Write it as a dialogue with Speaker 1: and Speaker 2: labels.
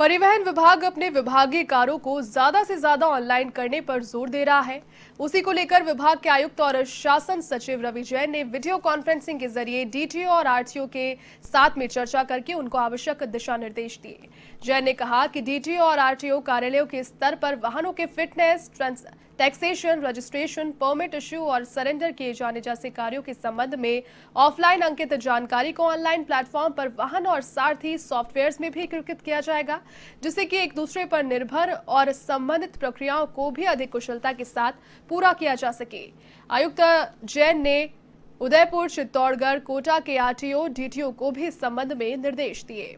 Speaker 1: परिवहन विभाग अपने विभागीय कारों को ज्यादा से ज्यादा ऑनलाइन करने पर जोर दे रहा है उसी को लेकर विभाग के आयुक्त और शासन सचिव रवि जैन ने वीडियो कॉन्फ्रेंसिंग के जरिए डीटीओ और आरटीओ के साथ में चर्चा करके उनको आवश्यक दिशा निर्देश दिए जैन ने कहा कि डीटीओ और आरटीओ कार्यालयों के स्तर पर वाहनों के fitness taxation registration permit issue और सरेंडर किए जाने जैसे कार्यों के संबंध में ऑफलाइन अंकित जानकारी को ऑनलाइन प्लेटफॉर्म पर वाहन और सारथी सॉफ्टवेयर्स सॉफ्टवेयर में भी एकीकृत किया जाएगा जिससे कि एक दूसरे पर निर्भर और संबंधित प्रक्रियाओं को भी अधिक कुशलता के साथ पूरा किया जा सके आयुक्त जैन ने उदयपुर चित्तौड़गढ़ कोटा के आरटीओ डीटीओ को भी इस संबंध में निर्देश दिए